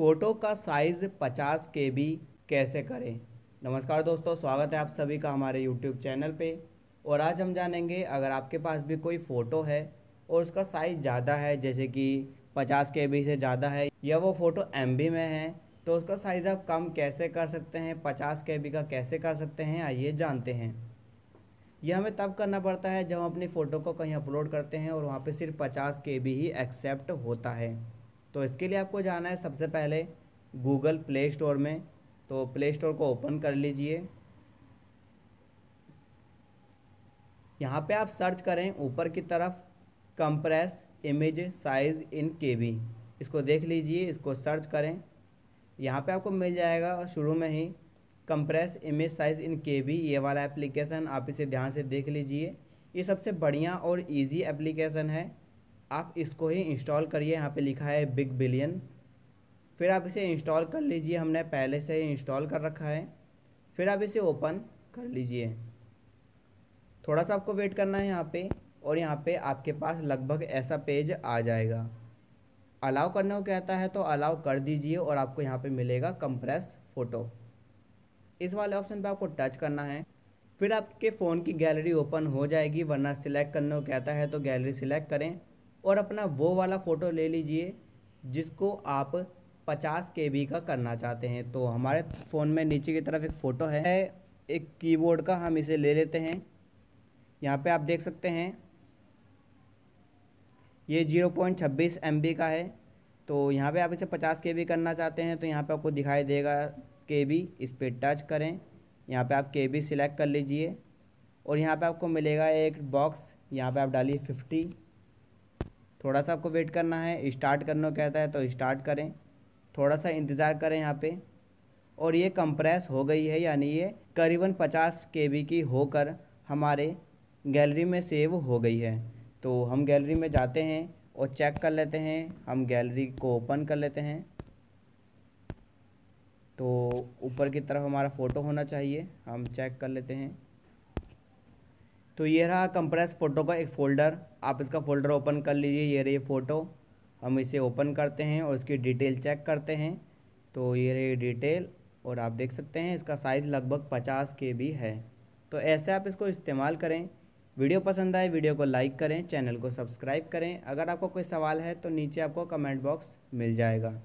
photo का size पचास के बी कैसे करें नमस्कार दोस्तों स्वागत है आप सभी का हमारे यूट्यूब चैनल पे और आज हम जानेंगे अगर आपके पास भी कोई फ़ोटो है और उसका साइज़ ज़्यादा है जैसे कि पचास के बी से ज़्यादा है या वो फ़ोटो एम बी में है तो उसका साइज़ आप कम कैसे कर सकते हैं पचास के बी का कैसे कर सकते हैं आइए जानते हैं यह हमें तब करना पड़ता है जब हम अपनी फ़ोटो को कहीं अपलोड करते हैं और वहाँ पर सिर्फ पचास के ही एक्सेप्ट होता है तो इसके लिए आपको जाना है सबसे पहले गूगल प्ले स्टोर में तो प्ले स्टोर को ओपन कर लीजिए यहाँ पे आप सर्च करें ऊपर की तरफ compress image size in K B इसको देख लीजिए इसको सर्च करें यहाँ पे आपको मिल जाएगा शुरू में ही compress image size in K B ये वाला एप्लीकेशन आप इसे ध्यान से देख लीजिए ये सबसे बढ़िया और इजी एप्लीकेशन है आप इसको ही इंस्टॉल करिए यहाँ पे लिखा है बिग बिलियन फिर आप इसे इंस्टॉल कर लीजिए हमने पहले से ही इंस्टॉल कर रखा है फिर आप इसे ओपन कर लीजिए थोड़ा सा आपको वेट करना है यहाँ पे और यहाँ पे आपके पास लगभग ऐसा पेज आ जाएगा अलाउ करने को कहता है तो अलाउ कर दीजिए और आपको यहाँ पर मिलेगा कंप्रेस फ़ोटो इस वाले ऑप्शन पर आपको टच करना है फिर आपके फ़ोन की गैलरी ओपन हो जाएगी वरना सिलेक्ट करने को कहता है तो गैलरी सिलेक्ट करें और अपना वो वाला फ़ोटो ले लीजिए जिसको आप 50 के का करना चाहते हैं तो हमारे फ़ोन में नीचे की तरफ एक फ़ोटो है एक कीबोर्ड का हम इसे ले लेते हैं यहाँ पे आप देख सकते हैं ये जीरो पॉइंट छब्बीस एम का है तो यहाँ पे आप इसे पचास के करना चाहते हैं तो यहाँ पे आपको दिखाई देगा के इस पर टच करें यहाँ पे आप के बी सिलेक्ट कर लीजिए और यहाँ पे आपको मिलेगा एक बॉक्स यहाँ पे आप डालिए फिफ्टी थोड़ा सा आपको वेट करना है स्टार्ट करना कहता है तो स्टार्ट करें थोड़ा सा इंतज़ार करें यहाँ पे और ये कंप्रेस हो गई है यानी ये करीबन 50 के की होकर हमारे गैलरी में सेव हो गई है तो हम गैलरी में जाते हैं और चेक कर लेते हैं हम गैलरी को ओपन कर लेते हैं तो ऊपर की तरफ हमारा फ़ोटो होना चाहिए हम चेक कर लेते हैं तो ये रहा कंप्रेस फ़ोटो का एक फ़ोल्डर आप इसका फ़ोल्डर ओपन कर लीजिए ये रही फ़ोटो हम इसे ओपन करते हैं और इसकी डिटेल चेक करते हैं तो ये रही डिटेल और आप देख सकते हैं इसका साइज़ लगभग पचास के बी है तो ऐसे आप इसको इस्तेमाल करें वीडियो पसंद आए वीडियो को लाइक करें चैनल को सब्सक्राइब करें अगर आपको कोई सवाल है तो नीचे आपको कमेंट बॉक्स मिल जाएगा